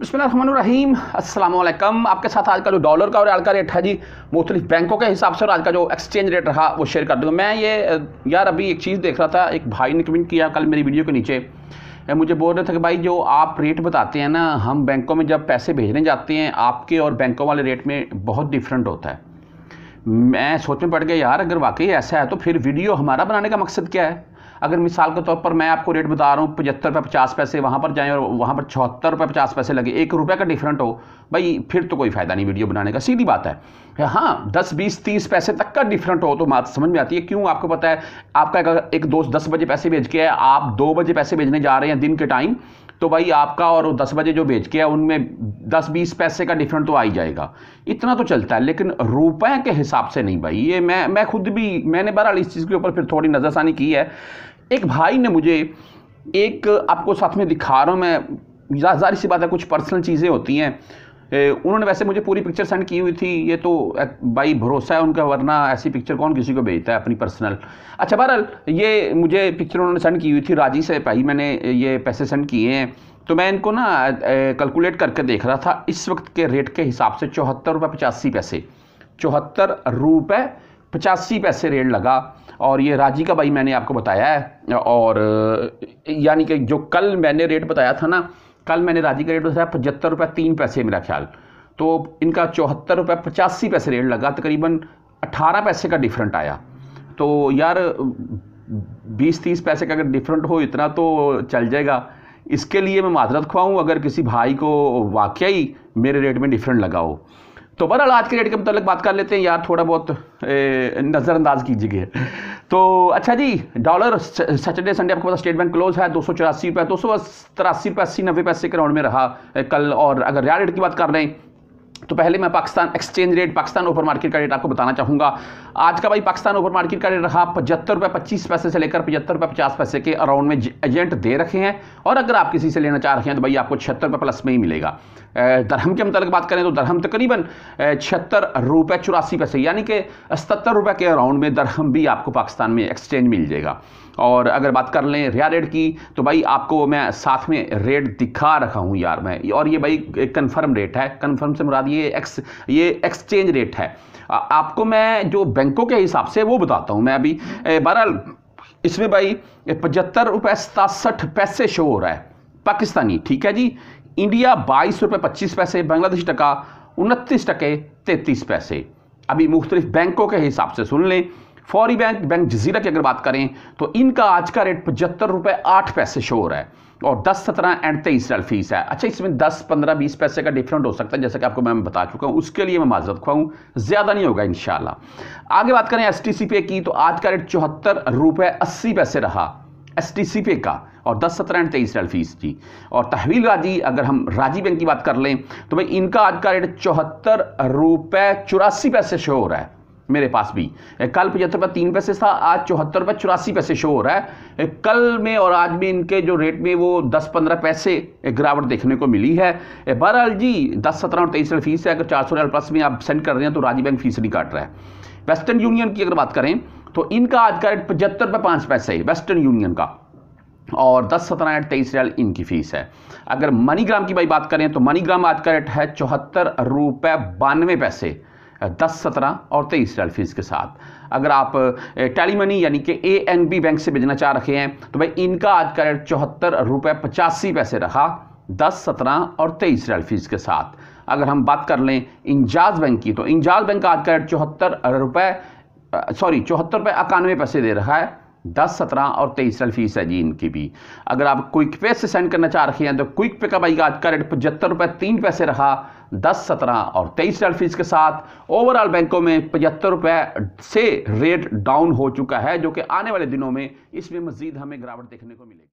बसमीम अल्लाम आपके साथ आज का जो डॉलर का और आज का रेट है जी मुख्तलिफ बैंकों के हिसाब से और आज का जो एक्सचेंज रेट रहा वो शेयर कर दूँगा मैं ये यार अभी एक चीज़ देख रहा था एक भाई ने कमेंट किया कल मेरी वीडियो के नीचे मुझे बोल रहे थे कि भाई जो आप रेट बताते हैं ना हम बैंकों में जब पैसे भेजने जाते हैं आपके और बैंकों वाले रेट में बहुत डिफरेंट होता है मैं सोच में पड़ गया यार अगर वाकई ऐसा है तो फिर वीडियो हमारा बनाने का मकसद क्या है अगर मिसाल के तौर पर मैं आपको रेट बता रहा हूँ पचहत्तर रुपये पचास पैसे वहाँ पर जाएँ और वहाँ पर चौहत्तर रुपये पचास पैसे लगे एक रुपये का डिफरेंट हो भाई फिर तो कोई फ़ायदा नहीं वीडियो बनाने का सीधी बात है हाँ दस बीस तीस पैसे तक का डिफरेंट हो तो बात समझ में आती है क्यों आपको पता है आपका एक दोस्त दस बजे पैसे भेज के है आप दो बजे पैसे भेजने जा रहे हैं दिन के टाइम तो भाई आपका और दस बजे जो भेज के है उनमें दस बीस पैसे का डिफरेंट तो आ ही जाएगा इतना तो चलता है लेकिन रुपए के हिसाब से नहीं भाई ये मैं मैं खुद भी मैंने बहरहाल इस चीज़ के ऊपर फिर थोड़ी नज़रसानी की है एक भाई ने मुझे एक आपको साथ में दिखा रहा हूँ मैं जाहिर सी बात है कुछ पर्सनल चीज़ें होती हैं उन्होंने वैसे मुझे पूरी पिक्चर सेंड की हुई थी ये तो भाई भरोसा है उनका वरना ऐसी पिक्चर कौन किसी को भेजता है अपनी पर्सनल अच्छा बहरहाल ये मुझे पिक्चर उन्होंने सेंड की हुई थी राजी से भाई मैंने ये पैसे सेंड किए हैं तो मैं इनको ना कैलकुलेट करके देख रहा था इस वक्त के रेट के हिसाब से चौहत्तर रुपये पचासी पैसे चौहत्तर रुपये पचासी पैसे रेट लगा और ये राजी का भाई मैंने आपको बताया है और यानी कि जो कल मैंने रेट बताया था ना कल मैंने राजी का रेट बताया पचहत्तर रुपये तीन पैसे मेरा ख्याल तो इनका चौहत्तर रुपये पचासी पैसे रेट लगा तकरीबन अट्ठारह पैसे का डिफरेंट आया तो यार बीस तीस पैसे का अगर डिफरेंट हो इतना तो चल जाएगा इसके लिए मैं माजरत खुआऊँ अगर किसी भाई को वाकई मेरे रेट में डिफरेंट लगा हो तो बहरहाल आज के रेट के मतलब बात कर लेते हैं यार थोड़ा बहुत नज़रअंदाज कीजिए तो अच्छा जी डॉलर सैटरडे संडे आपके पास स्टेट बैंक क्लोज है दो सौ चौरासी रुपये दो सौ तिरासी रुपये अस्सी नब्बे पैसे के राउंड में रहा कल और अगर रियाल रेट की बात कर रहे हैं तो पहले मैं Pakistan exchange rate Pakistan open market का रेट आपको बताना चाहूँगा आज का भाई पाकिस्तान ओपन मार्केट का रेट रहा पचहत्तर रुपये पच्चीस पैसे से लेकर पचहत्तर रुपये पचास पैसे के अराउंड में एजेंट दे रखे हैं और अगर आप किसी से लेना चाह रहे हैं तो भाई आपको छिहत्तर रुपये प्लस में ही मिलेगा दरहम के मतलब बात करें तो दरहम तकरीबन छिहत्तर रुपये चौरासी पैसे यानी कि सत्तर रुपये के अराउंड में दरहम भी आपको पाकिस्तान में एक्सचेंज मिल जाएगा और अगर बात कर लें रिया रेट की तो भाई आपको मैं साथ में रेट दिखा रखा हूँ यार मैं और ये भाई एक कन्फर्म रेट है कन्फर्म से मुराद ये एक्स ये एक्सचेंज रेट है आपको मैं जो बैंकों के हिसाब से वो बताता हूँ मैं अभी बहरहाल इसमें भाई पचहत्तर रुपये सतासठ पैसे शो हो रहा है पाकिस्तानी ठीक है जी इंडिया बाईस रुपये पच्चीस पैसे बांग्लादेश टका उनतीस टके तैंतीस पैसे अभी मुख्तलिफ बैंकों के हिसाब से सुन लें फौरी बैंक बैंक जजीरा की अगर बात करें तो इनका आज का रेट पचहत्तर रुपए आठ पैसे शो हो रहा है और दस सत्रह एंड तेईस रियल फीस है अच्छा इसमें दस पंद्रह बीस पैसे का डिफरेंट हो सकता है जैसा कि आपको मैं बता चुका हूँ उसके लिए मैं माजरत खुआ ज़्यादा नहीं होगा इन आगे बात करें एस टी सी पे की तो आज का रेट चौहत्तर रुपए अस्सी पैसे रहा एस टी सी पे का और दस सत्रह एंड तेईस रियल फीस थी और तहवील राजी अगर हम राजी बैंक की बात कर लें तो भाई इनका आज का रेट चौहत्तर रुपये चौरासी पैसे शो हो रहा है मेरे पास भी कल पचहत्तर रुपये तीन पैसे था आज चौहत्तर रुपये चौरासी पैसे शो हो रहा है कल में और आज में इनके जो रेट में वो दस पंद्रह पैसे गिरावट देखने को मिली है बहरहाल जी दस सत्रह और तेईस फीस है अगर चार सौ प्लस में आप सेंड कर रहे हैं तो राज्य बैंक फीस नहीं काट रहा है वेस्टर्न यूनियन की अगर बात करें तो इनका आज का रेट पचहत्तर रुपये पाँच पैसे वेस्टर्न यूनियन का और दस सत्रह एट तेईस रियाल इनकी फीस है अगर मनीग्राम की भाई बात करें तो मनीग्राम आज का रेट है चौहत्तर रुपये बानवे पैसे दस सत्रह और तेईस टैल फीस के साथ अगर आप टेलीमनी मनी यानी कि ए एन बी बैंक से भेजना चाह रखे हैं तो भाई इनका आज का रेट चौहत्तर रुपये पचासी पैसे रखा दस सत्रह और तेईस टैल फीस के साथ अगर हम बात कर लें इंजाज बैंक की तो इंजाज बैंक का आज का रेट चौहत्तर रुपये सॉरी चौहत्तर रुपये इक्यानवे पैसे दे रहा है दस सत्रह और तेईस साल फीस है जी इनकी भी अगर आप क्विक पे से सेंड करना चाह रहे हैं तो क्विक पे का भाई आज का रेट पचहत्तर रुपये तीन पैसे रहा दस सत्रह और तेईस डॉलर फीस के साथ ओवरऑल बैंकों में पचहत्तर रुपये से रेट डाउन हो चुका है जो कि आने वाले दिनों में इसमें मजीद हमें गिरावट देखने को मिलेगी